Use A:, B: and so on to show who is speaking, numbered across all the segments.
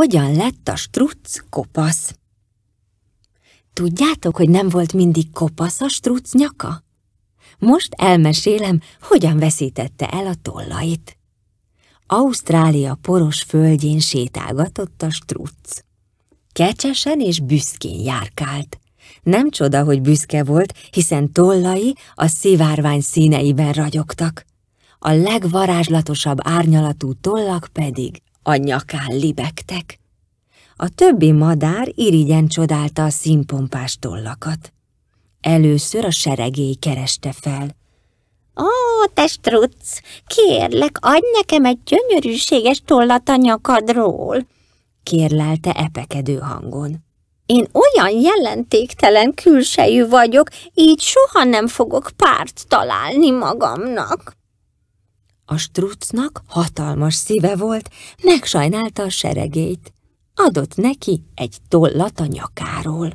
A: hogyan lett a struc kopasz. Tudjátok, hogy nem volt mindig kopasz a struc nyaka? Most elmesélem, hogyan veszítette el a tollait. Ausztrália poros földjén sétálgatott a struc. Kecsesen és büszkén járkált. Nem csoda, hogy büszke volt, hiszen tollai a szivárvány színeiben ragyogtak. A legvarázslatosabb árnyalatú tollak pedig a nyakán libegtek. A többi madár irigyen csodálta a színpompás tollakat. Először a seregély kereste fel. Ó,
B: te struc, kérlek, adj nekem egy gyönyörűséges tollat a nyakadról,
A: kérlelte epekedő hangon.
B: Én olyan jelentéktelen külsejű vagyok, így soha nem fogok párt találni magamnak.
A: A strucnak hatalmas szíve volt, megsajnálta a seregét. Adott neki egy tollat a nyakáról.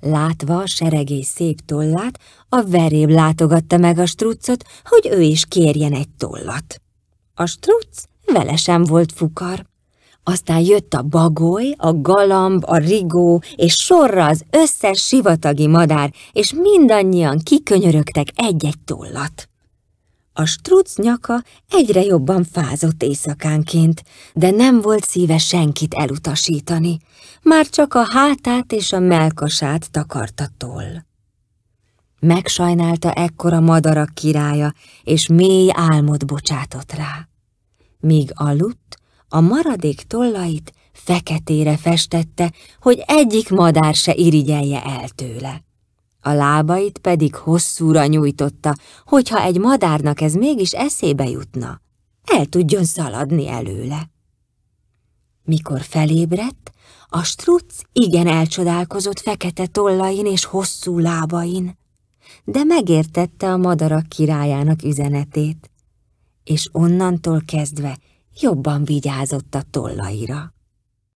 A: Látva a seregé szép tollát, a veréb látogatta meg a strucot, hogy ő is kérjen egy tollat. A struc vele sem volt fukar. Aztán jött a bagoly, a galamb, a rigó, és sorra az összes sivatagi madár, és mindannyian kikönyörögtek egy-egy tollat. A struc nyaka egyre jobban fázott éjszakánként, de nem volt szíve senkit elutasítani, már csak a hátát és a melkasát takarta toll. Megsajnálta ekkora madarak királya, és mély álmot bocsátott rá. Míg aludt, a maradék tollait feketére festette, hogy egyik madár se irigyelje el tőle a lábait pedig hosszúra nyújtotta, hogyha egy madárnak ez mégis eszébe jutna, el tudjon szaladni előle. Mikor felébredt, a struc igen elcsodálkozott fekete tollain és hosszú lábain, de megértette a madarak királyának üzenetét, és onnantól kezdve jobban vigyázott a tollaira.